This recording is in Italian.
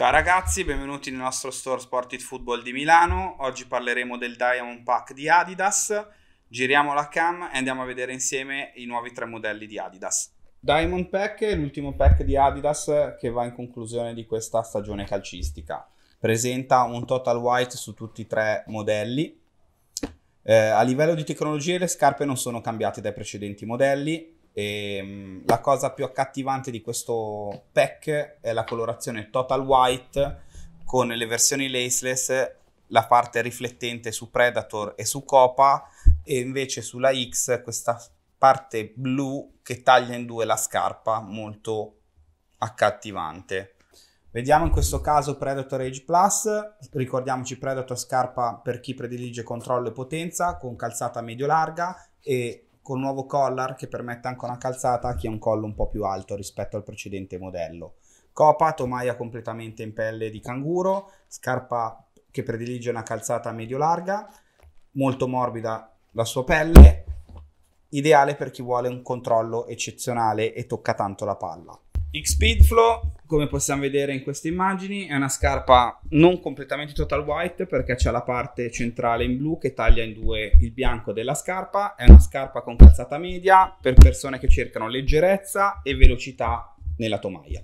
Ciao ragazzi, benvenuti nel nostro store Sported Football di Milano. Oggi parleremo del Diamond Pack di Adidas. Giriamo la cam e andiamo a vedere insieme i nuovi tre modelli di Adidas. Diamond Pack è l'ultimo pack di Adidas che va in conclusione di questa stagione calcistica. Presenta un total white su tutti i tre modelli. Eh, a livello di tecnologie le scarpe non sono cambiate dai precedenti modelli, e, ehm, la cosa più accattivante di questo pack è la colorazione Total White con le versioni laceless la parte riflettente su Predator e su Copa e invece sulla X questa parte blu che taglia in due la scarpa molto accattivante. Vediamo in questo caso Predator Age Plus, ricordiamoci Predator scarpa per chi predilige controllo e potenza con calzata medio-larga e col nuovo collar che permette anche una calzata a chi ha un collo un po' più alto rispetto al precedente modello. Copa, tomaia completamente in pelle di canguro, scarpa che predilige una calzata medio-larga, molto morbida la sua pelle, ideale per chi vuole un controllo eccezionale e tocca tanto la palla. X-Speedflow, come possiamo vedere in queste immagini, è una scarpa non completamente total white perché c'è la parte centrale in blu che taglia in due il bianco della scarpa. È una scarpa con calzata media per persone che cercano leggerezza e velocità nella tomaia.